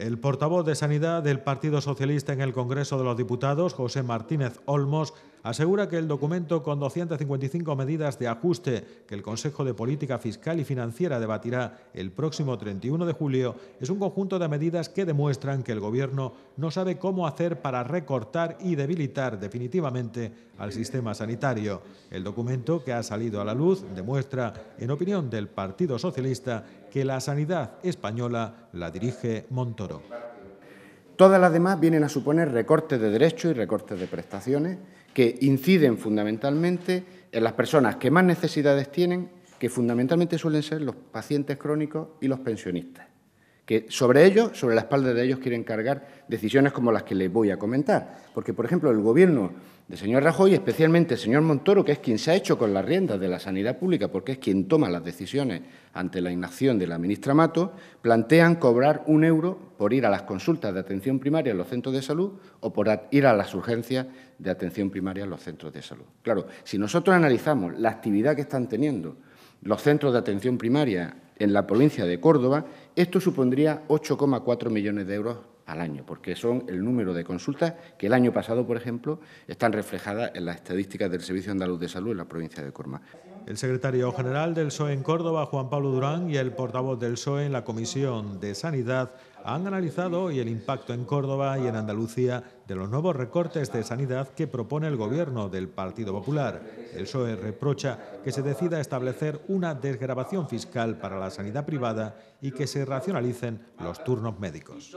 El portavoz de Sanidad del Partido Socialista en el Congreso de los Diputados, José Martínez Olmos, asegura que el documento con 255 medidas de ajuste que el Consejo de Política Fiscal y Financiera debatirá el próximo 31 de julio es un conjunto de medidas que demuestran que el Gobierno no sabe cómo hacer para recortar y debilitar definitivamente al sistema sanitario. El documento que ha salido a la luz demuestra, en opinión del Partido Socialista, que la sanidad española la dirige Montoro. Todas las demás vienen a suponer recortes de derechos y recortes de prestaciones que inciden fundamentalmente en las personas que más necesidades tienen, que fundamentalmente suelen ser los pacientes crónicos y los pensionistas que sobre ellos, sobre la espalda de ellos, quieren cargar decisiones como las que les voy a comentar. Porque, por ejemplo, el gobierno del señor Rajoy, especialmente el señor Montoro, que es quien se ha hecho con las riendas de la sanidad pública, porque es quien toma las decisiones ante la inacción de la ministra Mato, plantean cobrar un euro por ir a las consultas de atención primaria en los centros de salud o por ir a las urgencias de atención primaria en los centros de salud. Claro, si nosotros analizamos la actividad que están teniendo, los centros de atención primaria en la provincia de Córdoba, esto supondría 8,4 millones de euros al año, porque son el número de consultas que el año pasado, por ejemplo, están reflejadas en las estadísticas del Servicio Andaluz de Salud en la provincia de Córdoba. El secretario general del PSOE en Córdoba, Juan Pablo Durán, y el portavoz del PSOE en la Comisión de Sanidad han analizado hoy el impacto en Córdoba y en Andalucía de los nuevos recortes de sanidad que propone el gobierno del Partido Popular. El PSOE reprocha que se decida establecer una desgrabación fiscal para la sanidad privada y que se racionalicen los turnos médicos.